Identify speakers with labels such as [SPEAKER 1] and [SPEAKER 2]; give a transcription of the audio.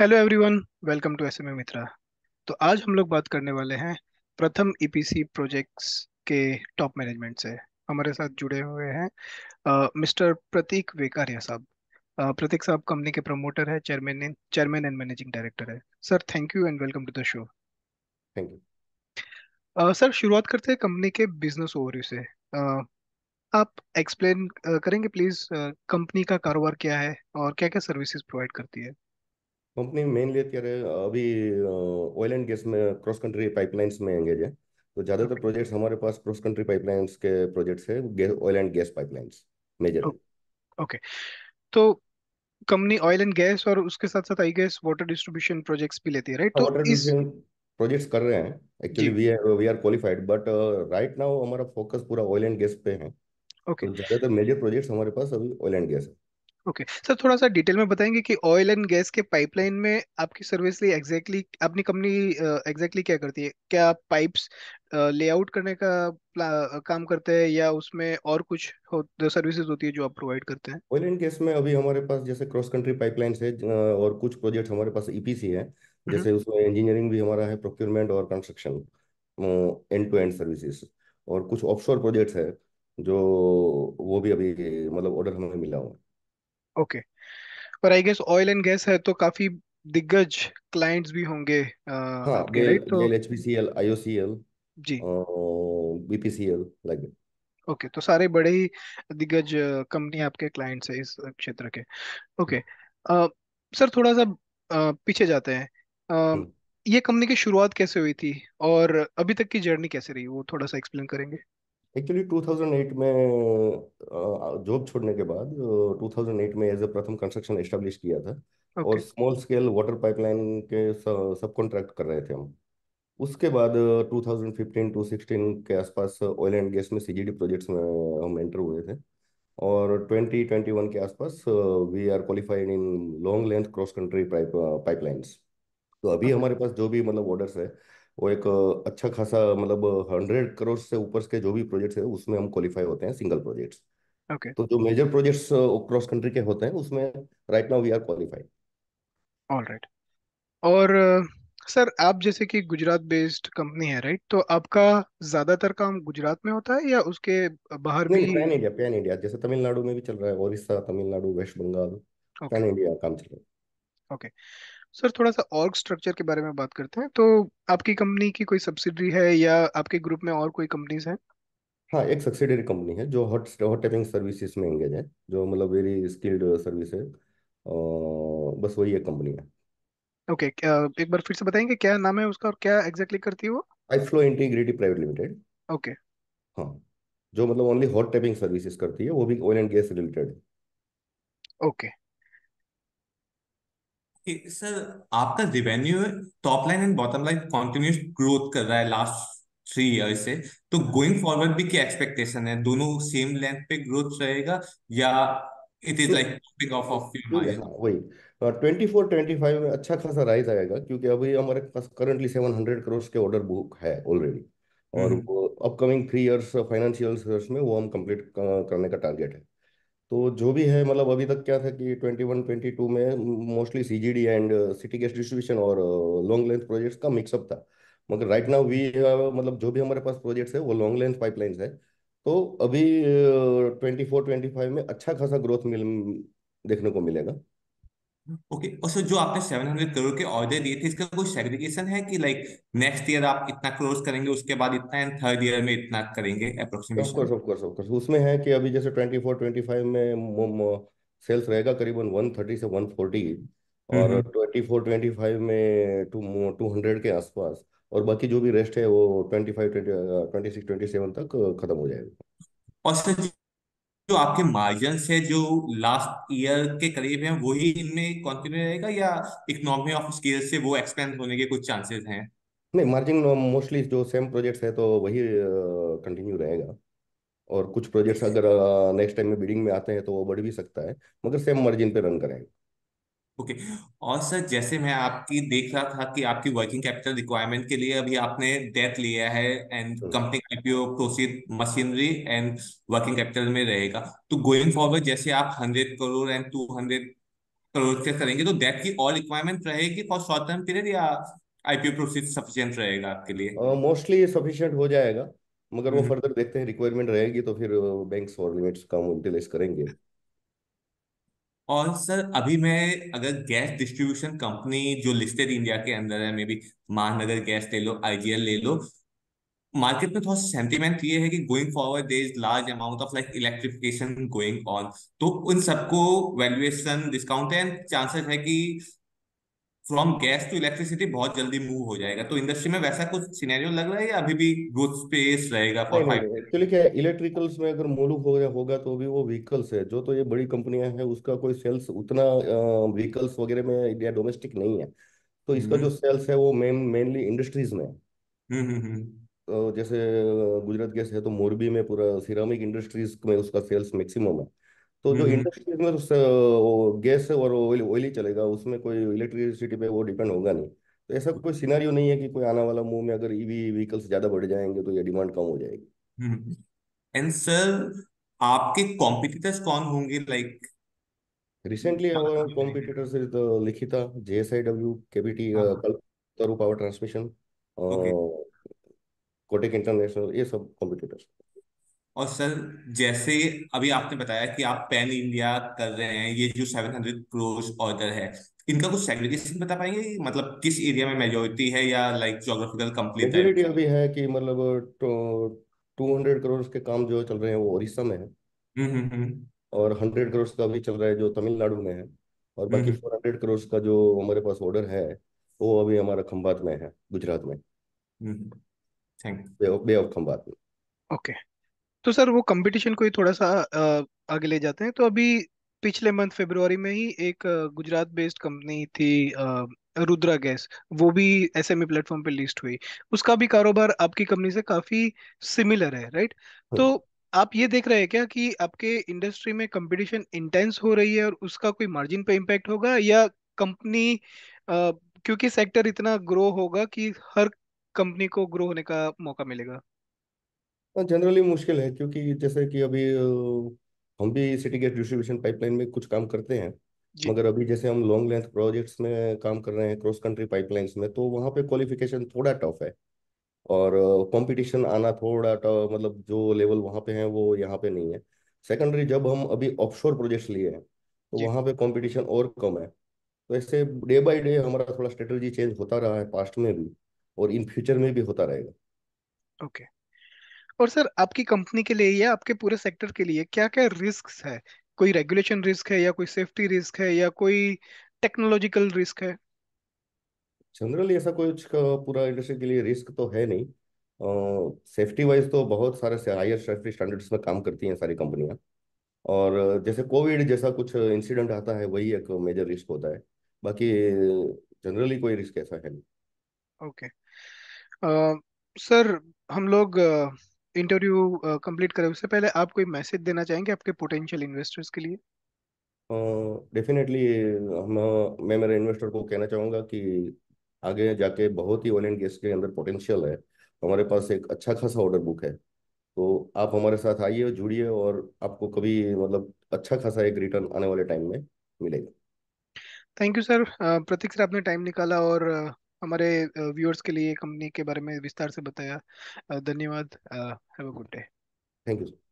[SPEAKER 1] Hello everyone welcome to SMA Mitra तो आज हम लोग बात करने वाले हैं प्रथम ईपीसी e प्रोजेक्ट्स के टॉप मैनेजमेंट से हमारे साथ जुड़े हुए हैं मिस्टर प्रतीक वेकारिया साहब प्रतीक साहब कंपनी के प्रमोटर है chairman chairman and managing director है sir thank you and welcome to the show thank you sir शुरुआत करते हैं कंपनी के बिजनेस ओवरव्यू से uh, आप एक्सप्लेन uh, करेंगे प्लीज uh, कंपनी का कारोबार क्या है और क्या क्या सर्विसेज प्रोवाइड करती है
[SPEAKER 2] कंपनी मेनली अत्य अभी ऑयल एंड गैस में क्रॉस कंट्री पाइपलाइंस में एंगेज है तो ज़्यादातर प्रोजेक्ट्स हमारे पास क्रॉस कंट्री पाइपलाइंस के प्रोजेक्ट्स है oil and gas pipelines major
[SPEAKER 1] okay तो कंपनी ऑयल एंड गैस और उसके साथ साथ I gas water distribution projects भी लेती है राइट तो
[SPEAKER 2] इस प्रोजेक्ट्स कर रहे हैं actually we are we are qualified but right now हमारा फोकस पूरा ऑयल एंड गैस पे है ओके okay. तो ज्यादातर मेजर प्रोजेक्ट्स हमारे पास अभी ऑयल एंड गैस है
[SPEAKER 1] ओके सर थोड़ा सा डिटेल में बताएंगे कि ऑयल एंड गैस के पाइपलाइन में आपकी सर्विस लिए एग्जैक्टली अपनी कंपनी एग्जैक्टली क्या करती है क्या पाइप्स लेआउट करने का प्ला- काम करते हैं या उसमें और कुछ हो, सर्विसेज होती है जो आप प्रोवाइड करते हैं
[SPEAKER 2] ऑयल एंड गैस में अभी हमारे पास जैसे क्रॉस कंट्री पाइपलाइन है और कुछ प्रोजेक्ट हमारे पास ईपीसी e है हम्म। जैसे उसमें इंजीनियरिंग भी हमारा है प्रोक्योरमेंट और construction end to end services और कुछ ऑफशोर प्रोजेक्ट्स है जो वो भी अभी मतलब ऑर्डर हमें मिला हुआ है
[SPEAKER 1] ओके और I guess oil and gas है तो काफी दिग्गज क्लाइंट्स भी होंगे हाँ आपके राइट तो मेल
[SPEAKER 2] एचपीसीएल आईओसीएल जी बीपीसीएल लाइक दैट
[SPEAKER 1] ओके तो सारे बड़े ही दिग्गज कंपनी आपके क्लाइंट्स है इस क्षेत्र के ओके अ, सर थोड़ा सा पीछे जाते हैं अ, हम्म। ये कंपनी की शुरुआत कैसे हुई थी और अभी तक की जर्नी कैसे रही वो थोड़ा सा एक्सप्लेन करेंगे
[SPEAKER 2] एक्चुअली 2008 में जॉब छोड़ने के बाद 2008 में एज ए प्रथम कंस्ट्रक्शन एस्टेब्लिश किया था और स्मॉल स्केल वाटर पाइपलाइन के सब कॉन्ट्रैक्ट कर रहे थे हम उसके बाद 2015 टू 16 के आसपास ऑयल एंड गैस में सीजीडी प्रोजेक्ट्स में हम एंटर हुए थे और 2021 के आसपास we are qualified in long length cross country pipelines तो अभी हमारे पास जो भी मतलब ऑर्डर्स है वो एक अच्छा खासा मतलब हंड्रेड करोड़ से ऊपर के जो भी प्रोजेक्ट्स है उसमें हम क्वालिफाई होते हैं सिंगल प्रोजेक्ट्स ओके तो जो मेजर प्रोजेक्ट्स क्रॉस कंट्री के होते हैं उसमें right now we are qualified
[SPEAKER 1] alright और सर आप जैसे कि गुजरात बेस्ड कंपनी है राइट तो आपका ज्यादातर काम गुजरात में होता है या उसके बाहर नहीं, भी पैन इंडिया
[SPEAKER 2] पैन इंडिया जैसे तमिलनाडु में भी चल रहा है Odisha Tamil Nadu west Bengal pan India काम चल रहा है
[SPEAKER 1] ओके okay. सर थोड़ा सा ऑर्ग स्ट्रक्चर के बारे में बात करते हैं तो आपकी कंपनी की कोई सब्सिडरी है या आपके ग्रुप में और कोई कंपनीज हैं
[SPEAKER 2] हाँ एक सब्सिडरी कंपनी है जो हॉट हॉट टैपिंग सर्विसेज में एंगेज है जो मतलब वेरी स्किल्ड सर्विस है बस वही एक कंपनी है
[SPEAKER 1] ओके okay, एक बार फिर से बताएंगे क्या नाम है उसका और क्या एग्जैक्टली exactly करती है वो
[SPEAKER 2] I flow integrity private limited okay हाँ जो मतलब ओनली हॉट टैपिंग सर्विसेज करती है वो भी oil and gas related
[SPEAKER 1] okay
[SPEAKER 3] sir आपका revenue top line and bottom line continuous growth कर रहा है लास्ट थ्री ईयर से तो गोइंग फॉरवर्ड भी क्या एक्सपेक्टेशन है दोनों सेम लेंथ पे ग्रोथ रहेगा या it is like topic of of वही
[SPEAKER 2] ट्वेंटी फोर ट्वेंटी फाइव में अच्छा खासा राइज आएगा क्योंकि अभी हमारे पास करंटली सेवन हंड्रेड करोड़ के ऑर्डर बुक है ऑलरेडी और अपकमिंग थ्री ईयर्स फाइनेंशियल में वो हम कंप्लीट करने का टारगेट है तो जो भी है मतलब अभी तक क्या था कि ट्वेंटी वन ट्वेंटी टू में mostly C G D and city gas distribution और लॉन्ग लेंथ प्रोजेक्ट्स का मिक्सअप था मगर राइट नाउ वी मतलब जो भी हमारे पास प्रोजेक्ट्स है वो लॉन्ग लेंथ पाइपलाइंस है तो अभी ट्वेंटी फोर ट्वेंटी फाइव में अच्छा खासा ग्रोथ मिल देखने को मिलेगा
[SPEAKER 3] ओके okay. और सर जो आपने सेवन हंड्रेड करोड़ के ऑर्डर दिए थे इसका कोई सेग्रीगेशन है कि लाइक नेक्स्ट ईयर आप इतना क्लोज करेंगे उसके बाद इतना एंड थर्ड ईयर में इतना करेंगे of course of course of
[SPEAKER 2] course उसमें है कि अभी जैसे 24 25 में सेल्स रहेगा करीबन 130 से 140 और 24 हम्म। 25 में 2 200 के आसपास और बाकी जो भी रेस्ट है वो 25 20, 26 27 तक खत्म हो जाएगा
[SPEAKER 3] और सर जो आपके मार्जिन है जो लास्ट ईयर के करीब है वही इनमें कॉन्टिन्यू रहेगा या इकोनॉमी ऑफ स्केल से वो एक्सपेंड होने के कुछ चांसेस हैं
[SPEAKER 2] नहीं मार्जिन मोस्टली जो सेम प्रोजेक्ट्स है तो वही कंटिन्यू रहेगा और कुछ प्रोजेक्ट्स अगर नेक्स्ट टाइम में बिडिंग में आते हैं तो वो बढ़ भी सकता है मगर सेम मार्जिन पे रन करेंगे
[SPEAKER 3] ओके okay. और सर जैसे मैं आपकी देख रहा था कि आपकी वर्किंग कैपिटल रिक्वायरमेंट के लिए अभी आपने डेट लिया है and company IPO proceed machinery and working capital में रहेगा तो गोइंग फॉरवर्ड जैसे आप hundred crore and two hundred crore से करेंगे तो डेट की और रिक्वायरमेंट रहेगी फॉर शॉर्ट टर्म पीरियड या आईपीओ प्रोसीड सफिशियंट रहेगा आपके लिए
[SPEAKER 2] मोस्टली uh, सफिशियंट हो जाएगा मगर वो फर्दर हम्म। देखते हैं रिक्वायरमेंट रहेगी तो फिर बैंक्स और लिमिट्स का हम करेंगे
[SPEAKER 3] और सर अभी मैं अगर गैस डिस्ट्रीब्यूशन कंपनी जो लिस्टेड इंडिया के अंदर है मे बी महानगर गैस ले लो आईजीएल ले लो मार्केट में थोड़ा सेंटिमेंट ये है कि going forward there is large amount of like electrification going on तो उन सबको वैल्यूएशन डिस्काउंट है चांसेस है कि फ्रॉम गैस टू इलेक्ट्रिसिटी बहुत जल्दी मूव हो जाएगा तो इंडस्ट्री में वैसा कुछ सिनेरियो लग रहा है या अभी भी ग्रोथ स्पेस रहेगा फॉर फाइव
[SPEAKER 2] एक्चुअली क्या इलेक्ट्रिकल्स में अगर मोलूक हो गया होगा तो भी वो व्हीकल्स है जो तो ये बड़ी कंपनियां हैं उसका कोई सेल्स उतना व्हीकल्स वगैरह में इंडिया डोमेस्टिक नहीं है तो इसका हम्म। जो सेल्स है वो मेन मेनली इंडस्ट्रीज में
[SPEAKER 3] हम्म, हम्म,
[SPEAKER 2] तो जैसे गुजरात गैस है तो मोरबी में पूरा सिरामिक इंडस्ट्रीज में उसका सेल्स मैक्सिमम है तो जो हम्म, हम्म। इंडस्ट्रीज में तो गैस और ऑयल ऑयल ही चलेगा उसमें कोई इलेक्ट्रिसिटी पे वो डिपेंड होगा नहीं तो ऐसा कोई सिनारियो नहीं है कि कोई आने वाला मुंह में अगर ईवी व्हीकल्स ज्यादा बढ़ जाएंगे तो ये डिमांड कम हो जाएगी
[SPEAKER 3] एंड हम्म, सर हम्म। आपके कॉम्पिटिटर्स कौन होंगे like
[SPEAKER 2] recently our competitors is लिखिता जेएसआईडब्ल्यू केबीटी हाँ uh, हाँ कल पावर ट्रांसमिशन कोटेक इंटरनेशनल ये सब कॉम्पिटिटर्स
[SPEAKER 3] और सर जैसे अभी आपने बताया कि आप पैन इंडिया कर रहे हैं ये जो सेवन हंड्रेड क्रोज ऑर्डर है इनका कुछ सेग्रीगेशन बता पाएंगे मतलब किस एरिया में मेजोरिटी है या लाइक ज्योग्राफिकल कंप्लीट है मेजोरिटी
[SPEAKER 2] अभी है कि मतलब टू हंड्रेड करोड़ के काम जो चल रहे हैं वो उड़ीसा में है
[SPEAKER 3] हम्म, हम्म, हम्म।
[SPEAKER 2] और हंड्रेड करोड़ का भी चल रहा है जो तमिलनाडु में है और बाकी फोर हंड्रेड करोड़ का जो हमारे पास ऑर्डर है वो अभी हमारा खम्बात में है गुजरात में बे ऑफ खम्बात में
[SPEAKER 1] ओके okay. तो सर वो कंपटीशन को ही थोड़ा सा आगे ले जाते हैं तो अभी पिछले मंथ फेब्रुवरी में ही एक गुजरात बेस्ड कंपनी थी रुद्रा गैस वो भी एसएमई प्लेटफॉर्म e पे लिस्ट हुई उसका भी कारोबार आपकी कंपनी से काफी सिमिलर है राइट हाँ। तो आप ये देख रहे हैं क्या कि आपके इंडस्ट्री में कंपटीशन इंटेंस हो रही है और उसका कोई मार्जिन पे इम्पैक्ट होगा या कंपनी क्योंकि सेक्टर इतना ग्रो होगा कि हर कंपनी को ग्रो होने का मौका मिलेगा
[SPEAKER 2] जनरली हाँ, मुश्किल है क्योंकि जैसे कि अभी हम भी सिटी गैस डिस्ट्रीब्यूशन पाइपलाइन में कुछ काम करते हैं मगर अभी जैसे हम लॉन्ग लेंथ प्रोजेक्ट्स में काम कर रहे हैं क्रॉस कंट्री पाइपलाइंस में तो वहाँ पे क्वालिफिकेशन थोड़ा टफ है और कंपटीशन आना थोड़ा टफ मतलब जो लेवल वहाँ पे है वो यहाँ पे नहीं है सेकेंडरी जब हम अभी ऑफशोर प्रोजेक्ट्स लिए हैं तो वहाँ पे कॉम्पिटिशन और कम है तो ऐसे डे बाई डे हमारा थोड़ा स्ट्रेटेजी चेंज होता रहा है पास्ट में भी और इन फ्यूचर में भी होता रहेगा
[SPEAKER 1] ओके okay. और सर आपकी कंपनी के लिए या आपके पूरे सेक्टर के लिए क्या क्या रिस्क है कोई रेगुलेशन रिस्क है या कोई सेफ्टी रिस्क है या कोई टेक्नोलॉजिकल रिस्क है
[SPEAKER 2] जनरली ऐसा कुछ पूरा इंडस्ट्री के लिए रिस्क तो है नहीं सेफ्टी uh, वाइज तो बहुत सारे से हायर सेफ्टी स्टैंडर्ड्स में काम करती हैं सारी कंपनियां और जैसे कोविड जैसा कुछ इंसिडेंट आता है वही एक मेजर रिस्क होता है बाकी जनरली कोई रिस्क ऐसा है नहीं
[SPEAKER 1] ओके okay. सर uh, हम लोग uh... इंटरव्यू कंप्लीट uh, करें उससे पहले आप कोई मैसेज देना चाहेंगे आपके पोटेंशियल इन्वेस्टर्स के लिए
[SPEAKER 2] डेफिनेटली uh, हम मैं मेरे इन्वेस्टर को कहना चाहूँगा कि आगे जाके बहुत ही ऑयल एंड गैस के अंदर पोटेंशियल है हमारे पास एक अच्छा खासा ऑर्डर बुक है तो आप हमारे साथ आइए जुड़िए और आपको कभी मतलब अच्छा खासा एक रिटर्न आने वाले टाइम में मिलेगा
[SPEAKER 1] thank you sir Prateek sir आपने टाइम निकाला और हमारे व्यूअर्स के लिए कंपनी के बारे में विस्तार से बताया धन्यवाद have a good day
[SPEAKER 2] thank you